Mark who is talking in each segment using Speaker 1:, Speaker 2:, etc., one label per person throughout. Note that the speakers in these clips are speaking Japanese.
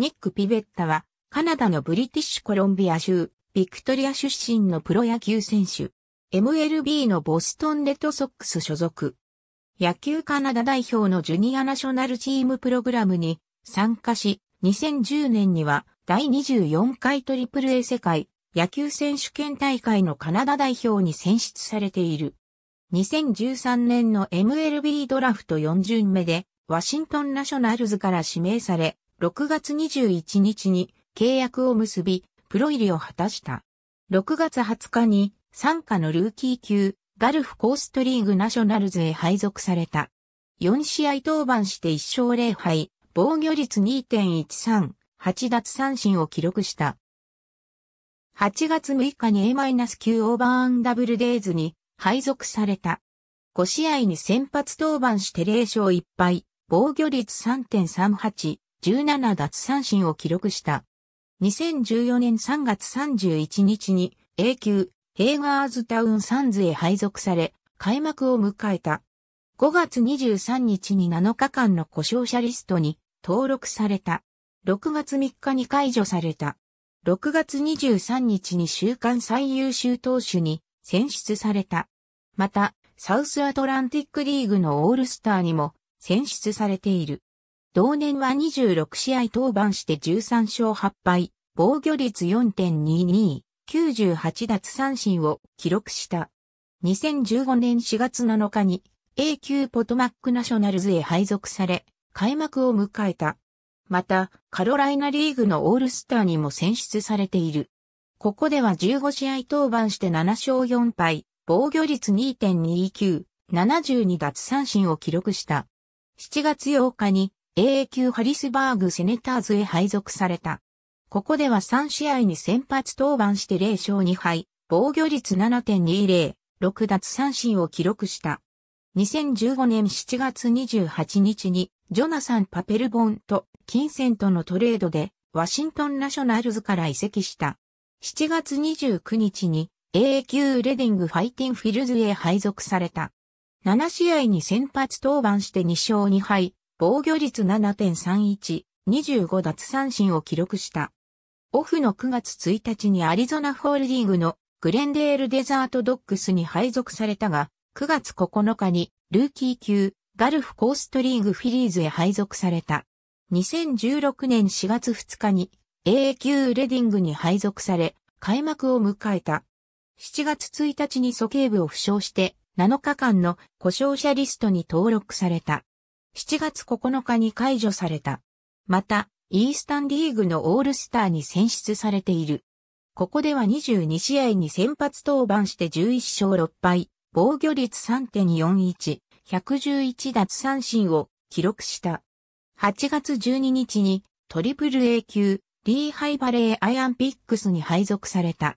Speaker 1: ニック・ピベッタは、カナダのブリティッシュコロンビア州、ビクトリア出身のプロ野球選手。MLB のボストンレッドソックス所属。野球カナダ代表のジュニアナショナルチームプログラムに参加し、2010年には第24回 AAA 世界野球選手権大会のカナダ代表に選出されている。2013年の MLB ドラフト4巡目でワシントンナショナルズから指名され、6月21日に契約を結び、プロ入りを果たした。6月20日に、参加のルーキー級、ガルフコーストリーグナショナルズへ配属された。4試合登板して1勝0敗、防御率2.13、8奪三振を記録した。8月6日に A-9 オーバーアンダブルデイズに配属された。5試合に先発登板して0勝1敗、防御率3.38、17奪三振を記録した。2014年3月31日に A 級ヘイガーズタウンサンズへ配属され、開幕を迎えた。5月23日に7日間の故障者リストに登録された。6月3日に解除された。6月23日に週間最優秀投手に選出された。また、サウスアトランティックリーグのオールスターにも選出されている。同年は26試合登板して13勝8敗、防御率4.22、98奪三振を記録した。2015年4月7日に A 級ポトマックナショナルズへ配属され、開幕を迎えた。また、カロライナリーグのオールスターにも選出されている。ここでは15試合登板して7勝4敗、防御率2.29、72奪三振を記録した。7月8日に AA 級ハリスバーグセネターズへ配属された。ここでは3試合に先発登板して0勝2敗、防御率7.20、6奪三振を記録した。2015年7月28日に、ジョナサン・パペルボンと金銭とのトレードで、ワシントンナショナルズから移籍した。7月29日に、A 級レディングファイティンフィルズへ配属された。7試合に先発登板して2勝2敗、防御率7.31、25奪三振を記録した。オフの9月1日にアリゾナホールディングのグレンデールデザートドッグスに配属されたが、9月9日にルーキー級ガルフコーストリーグフィリーズへ配属された。2016年4月2日に a q 級レディングに配属され、開幕を迎えた。7月1日に鼠径部を負傷して、7日間の故障者リストに登録された。7月9日に解除された。また、イースタンリーグのオールスターに選出されている。ここでは22試合に先発登板して11勝6敗、防御率3.41、111奪三振を記録した。8月12日にトリプル A 級リーハイバレーアイアンピックスに配属された。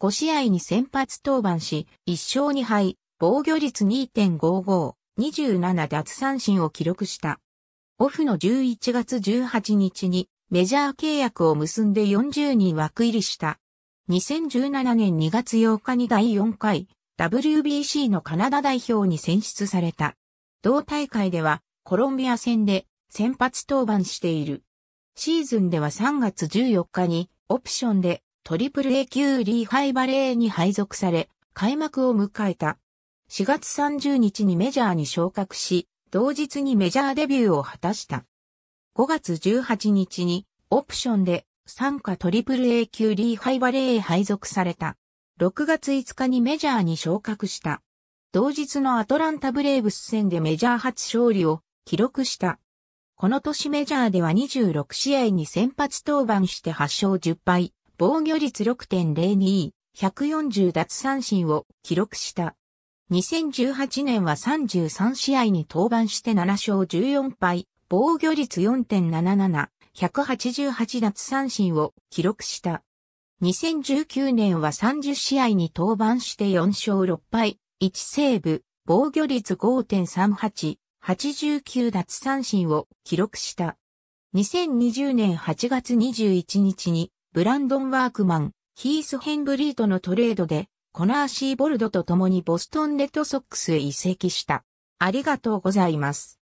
Speaker 1: 5試合に先発登板し、1勝2敗、防御率2.55、27奪三振を記録した。オフの11月18日にメジャー契約を結んで40人枠入りした。2017年2月8日に第4回 WBC のカナダ代表に選出された。同大会ではコロンビア戦で先発登板している。シーズンでは3月14日にオプションでトリプル A 級リーハイバレーに配属され開幕を迎えた。4月30日にメジャーに昇格し、同日にメジャーデビューを果たした。5月18日にオプションで参加 AAA 級リーハイバレーへ配属された。6月5日にメジャーに昇格した。同日のアトランタブレーブス戦でメジャー初勝利を記録した。この年メジャーでは26試合に先発登板して8勝10敗、防御率6.02、140奪三振を記録した。2018年は33試合に登板して7勝14敗、防御率4.77、188奪三振を記録した。2019年は30試合に登板して4勝6敗、1セーブ、防御率5.38、89奪三振を記録した。2020年8月21日にブランドン・ワークマン、ヒース・ヘンブリーとのトレードでコナーシーボルドと共にボストンレッドソックスへ移籍した。ありがとうございます。